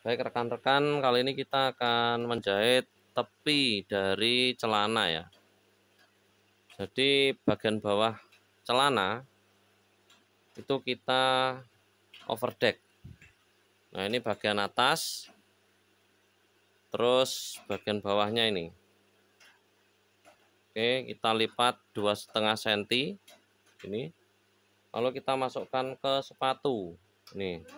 Baik rekan-rekan, kali ini kita akan menjahit tepi dari celana ya. Jadi bagian bawah celana itu kita overdeck. Nah, ini bagian atas. Terus bagian bawahnya ini. Oke, kita lipat dua setengah senti. Ini. Lalu kita masukkan ke sepatu. Nih.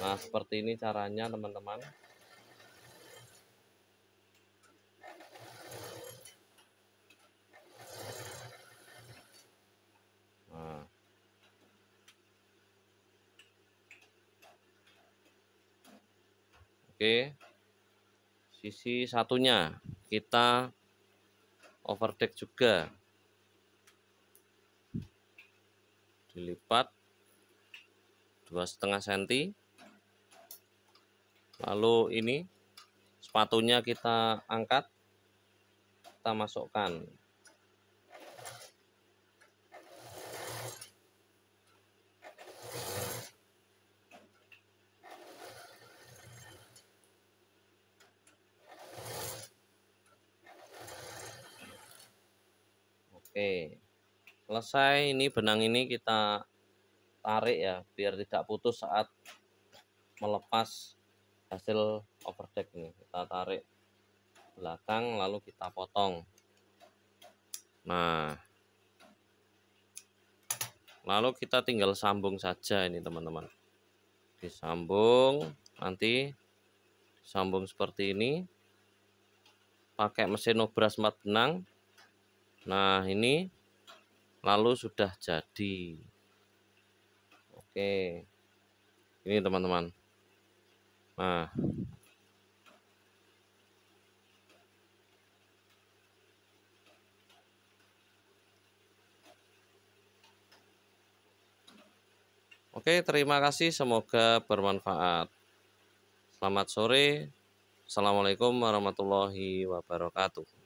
Nah, seperti ini caranya teman-teman. Nah. Oke. Sisi satunya kita overdeck juga. Dilipat dua setengah senti lalu ini sepatunya kita angkat kita masukkan Oke, selesai ini benang ini kita tarik ya, biar tidak putus saat melepas hasil overdeck ini kita tarik belakang lalu kita potong nah lalu kita tinggal sambung saja ini teman-teman disambung nanti sambung seperti ini pakai mesin obras 4 benang nah ini lalu sudah jadi oke ini teman-teman Nah. Oke, terima kasih. Semoga bermanfaat. Selamat sore. Assalamualaikum warahmatullahi wabarakatuh.